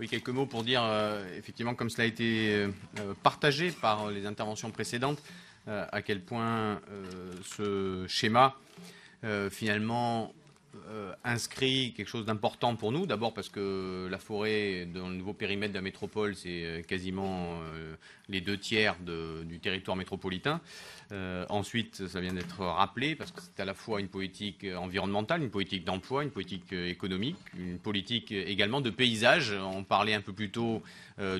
Oui, quelques mots pour dire, euh, effectivement, comme cela a été euh, euh, partagé par les interventions précédentes, à quel point ce schéma, finalement, euh, inscrit quelque chose d'important pour nous. D'abord parce que la forêt, dans le nouveau périmètre de la métropole, c'est euh, quasiment euh, les deux tiers du territoire métropolitain. ensuite, ça vient d'être rappelé parce que c'est à la fois une politique environnementale, une politique d'emploi, une politique économique, une politique également de paysage. On parlait un peu plus tôt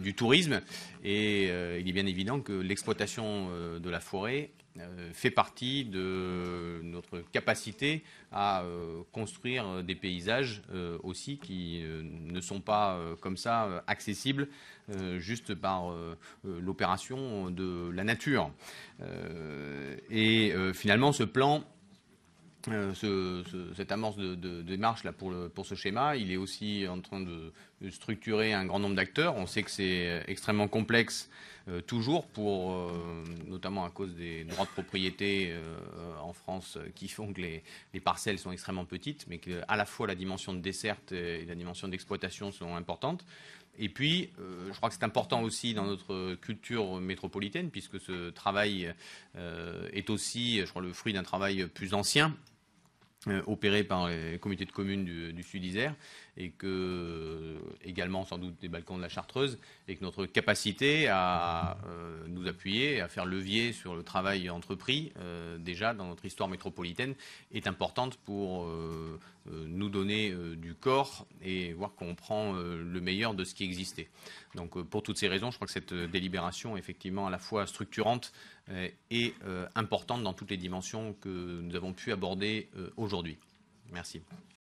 du tourisme et il est bien évident que l'exploitation de la forêt euh, fait partie de notre capacité à euh, construire euh, des paysages aussi qui ne sont pas comme ça accessibles juste par l'opération de la nature. et finalement, ce plan cette amorce de, démarche là pour, ce schéma, il est aussi en train de euh, structurer un grand nombre d'acteurs. On sait que c'est euh, extrêmement complexe euh, toujours pour, notamment à cause des droits de propriété en France qui font que les, parcelles sont extrêmement petites, mais qu'à la fois la dimension de desserte et la dimension d'exploitation sont importantes. Et puis, je crois que c'est important aussi dans notre culture métropolitaine, puisque ce travail est aussi, je crois, le fruit d'un travail plus ancien, euh, opéré par les comités de communes du, Sud-Isère et que euh, également sans doute des Balcons de la Chartreuse et que notre capacité à euh, nous appuyer, à faire levier sur le travail entrepris déjà dans notre histoire métropolitaine est importante pour nous donner du corps et voir qu'on prend le meilleur de ce qui existait. Donc pour toutes ces raisons, je crois que cette délibération est effectivement à la fois structurante et importante dans toutes les dimensions que nous avons pu aborder aujourd'hui aujourd'hui. Merci.